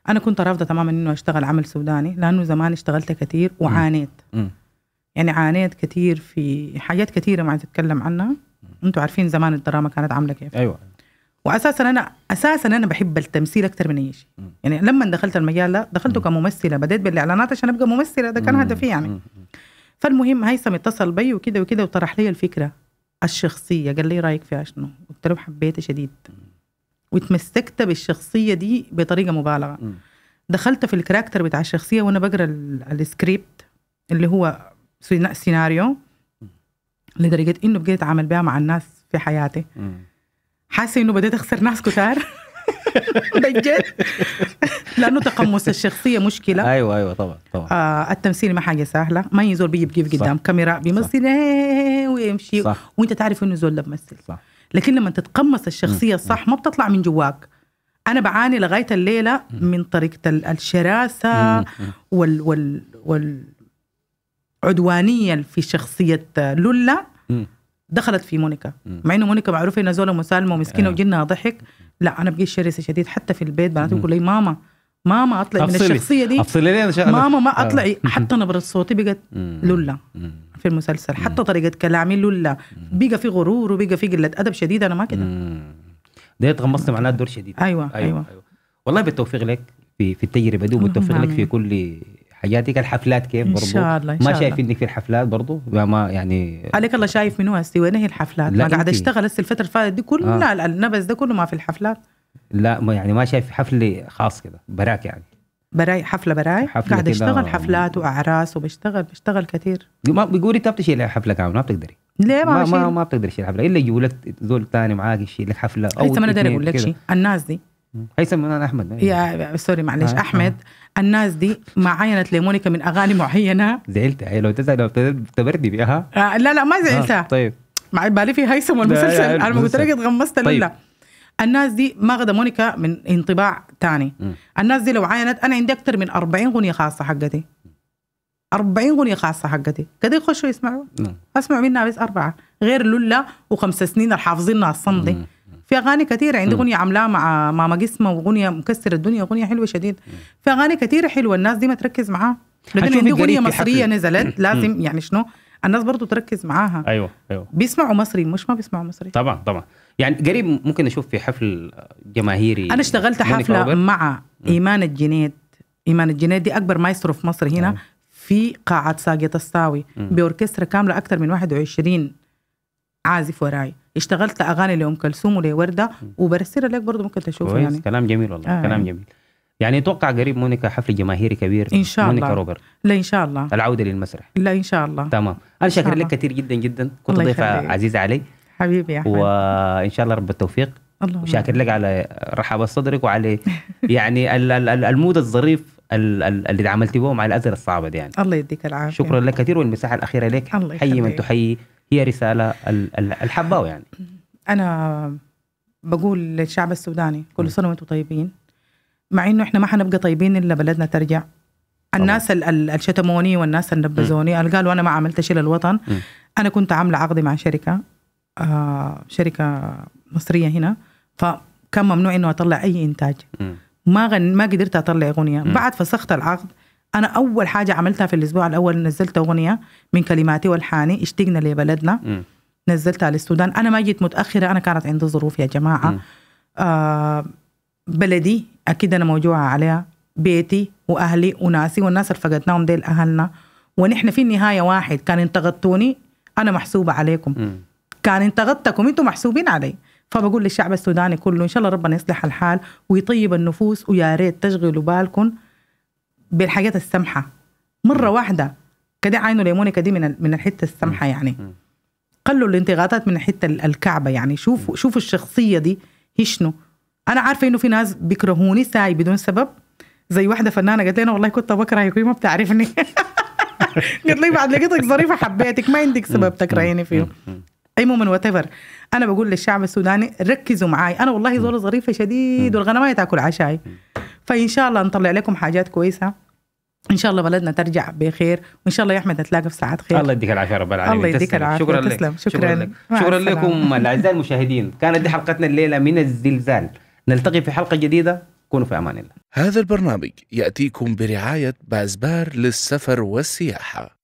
انا كنت رافضه تماما انه اشتغل عمل سوداني لانه زمان اشتغلت كثير وعانيت م. م. يعني عانيت كثير في حاجات كثيره ما تتكلم عنها انتم عارفين زمان الدراما كانت عامله كيف ايوه واساسا انا اساسا انا بحب التمثيل اكثر من اي شيء يعني لما دخلت المجال ده دخلته كممثله بديت بالاعلانات عشان ابقى ممثله ده كان هدفي يعني فالمهم هيثم اتصل بي وكده وكده وطرح لي الفكره الشخصيه قال لي رايك فيها شنو قلت له حبيتها شديد وتمسكت بالشخصيه دي بطريقه مبالغه دخلت في الكاركتر بتاع الشخصيه وانا بقرا السكريبت اللي هو سيناريو لدرجه انه بقيت اعمل بها مع الناس في حياتي حاسه انه بديت اخسر ناس كتار بجد لانه تقمص الشخصيه مشكله ايوه ايوه طبعا طبعا آه التمثيل ما حاجه سهله ما يزول بيجي بيجيب قدام كاميرا بيمثل ويمشي صح. وانت تعرف انه زول بمثل صح لكن لما تتقمص الشخصيه الصح ما بتطلع من جواك انا بعاني لغايه الليله من طريقه الشراسه وال وال وال عدوانيا في شخصيه لولا دخلت في مونيكا مع انه مونيكا معروفه انها زوله مسالمه ومسكينه آه. وجنها ضحك لا انا بقيت شرسه شديد حتى في البيت بناتي بتقول لي ماما ماما اطلع من الشخصيه دي افصلي لي ماما ما آه. اطلعي آه. حتى نبره صوتي بقت لولا في المسلسل حتى طريقه كلامي لولا بقى في غرور وبقى في قله ادب شديد انا ما كده ده تغمصت معناه دور شديد أيوة, أيوة, ايوه ايوه والله بالتوفيق لك في في التجربه دي وبالتوفيق لك في كل حاجاتك الحفلات كيف برضو ان شاء الله إن شاء ما شايف انك في الحفلات برضو ما يعني عليك الله شايف منو هسه وين هي الحفلات ما قاعد اشتغل هسه الفتره اللي فاتت دي كلها آه. النبس ده كله ما في الحفلات لا ما يعني ما شايف حفله خاص كده براك يعني براي حفله براي حفلة قاعد اشتغل حفلات واعراس وبشتغل بشتغل كثير ما بيقولي انت بتشيل حفله كامله ما بتقدري ليه ما ما, ما, ما تشيل حفله الا يجيبوا لك زول ثاني معاك يشيل لك حفله او ما انا اقول لك شيء الناس دي هيثم منى احمد أيوة. يا سوري معلش آه. آه. احمد آه. الناس دي ما عينت لمونيكا من اغاني معينه زعلت لو تزعل لو تبردي بيها آه لا لا ما زعلتها آه. طيب مع بالي في هيثم والمسلسل انا ما قلت لك اتغمست طيب. لا الناس دي ما غدا مونيكا من انطباع تاني م. الناس دي لو عينت انا عندي اكثر من 40 اغنيه خاصه حقتي 40 اغنيه خاصه حقتي قد يخشوا يسمعوا اسمع منها بس اربعه غير لولا وخمس سنين الحافظينها الصمدي في اغاني كثيره عندي اغنيه عاملاها مع ماما قسمه واغنيه مكسره الدنيا اغنيه حلوه شديد في اغاني كثيره حلوه الناس دي ما تركز معاها لكن عندي اغنيه مصريه نزلت لازم يعني شنو الناس برضو تركز معاها ايوه ايوه بيسمعوا مصري مش ما بيسمعوا مصري طبعا طبعا يعني قريب ممكن اشوف في حفل جماهيري انا اشتغلت حفله مع ايمان الجنيد ايمان الجنيد دي اكبر مايسترو في مصر هنا أيوة. في قاعة ساقية الساوي بأوركسترا كاملة أكثر من 21 عازف وراي اشتغلت اغاني لام كلثوم ولورده وبرسلها لك برضه ممكن تشوفها يعني كلام جميل والله آه. كلام جميل يعني اتوقع قريب مونيكا حفل جماهيري كبير ان شاء مونيكا الله مونيكا روبرت لا ان شاء الله العوده للمسرح لا ان شاء الله تمام انا شاكر لك كثير جدا جدا كنت ضيفه عزيزه علي حبيبي يا حبيبي وان شاء الله رب التوفيق الله وشاكر لك على رحابة صدرك وعلى يعني المود الظريف اللي عملتي به مع الازر الصعبه دي يعني الله يديك العافيه شكرا لك كثير والمساحه الاخيره لك حي من تحيي هي رساله الحباوي يعني انا بقول للشعب السوداني كل سنه وانتم طيبين مع انه احنا ما حنبقى طيبين الا بلدنا ترجع الناس الشتموني والناس اللي نبذوني قالوا انا ما عملت شيء للوطن انا كنت عامله عقد مع شركه آه شركه مصريه هنا فكان ممنوع انه اطلع اي انتاج ما غن ما قدرت اطلع اغنيه بعد فسخت العقد انا اول حاجه عملتها في الاسبوع الاول نزلت اغنيه من كلماتي والحاني اشتقنا لبلدنا نزلتها للسودان انا ما جيت متاخره انا كانت عندي ظروف يا جماعه آه بلدي اكيد انا موجوعه عليها بيتي واهلي وناسي والناس اللي فقدناهم ديل اهلنا ونحن في النهايه واحد كان انتغطوني انا محسوبه عليكم م. كان انتغطتكم انتم محسوبين علي فبقول للشعب السوداني كله ان شاء الله ربنا يصلح الحال ويطيب النفوس ويا ريت تشغلوا بالكم بالحاجات السمحه مره واحده كده عينه ليمونه دي من من الحته السمحه يعني قلوا الانتقادات من حته الكعبه يعني شوفوا شوفوا الشخصيه دي هي شنو انا عارفه انه في ناس بيكرهوني ساي بدون سبب زي واحده فنانه قالت لي انا والله كنت بكرهك ما بتعرفني قالت لي بعد لقيتك ظريفه حبيتك ما عندك سبب تكرهيني فيه مومن وات انا بقول للشعب السوداني ركزوا معاي انا والله زول ظريفه شديد ما تاكل عشاي فان شاء الله نطلع لكم حاجات كويسه ان شاء الله بلدنا ترجع بخير وان شاء الله يا احمد تلاقي في ساعات خير الله يديك العافيه رب العالمين الله يديك العافيه شكرا لك شكرا, شكرا لك شكرا لكم الاعزاء المشاهدين كانت دي حلقتنا الليله من الزلزال نلتقي في حلقه جديده كونوا في امان الله هذا البرنامج ياتيكم برعايه بازبار للسفر والسياحه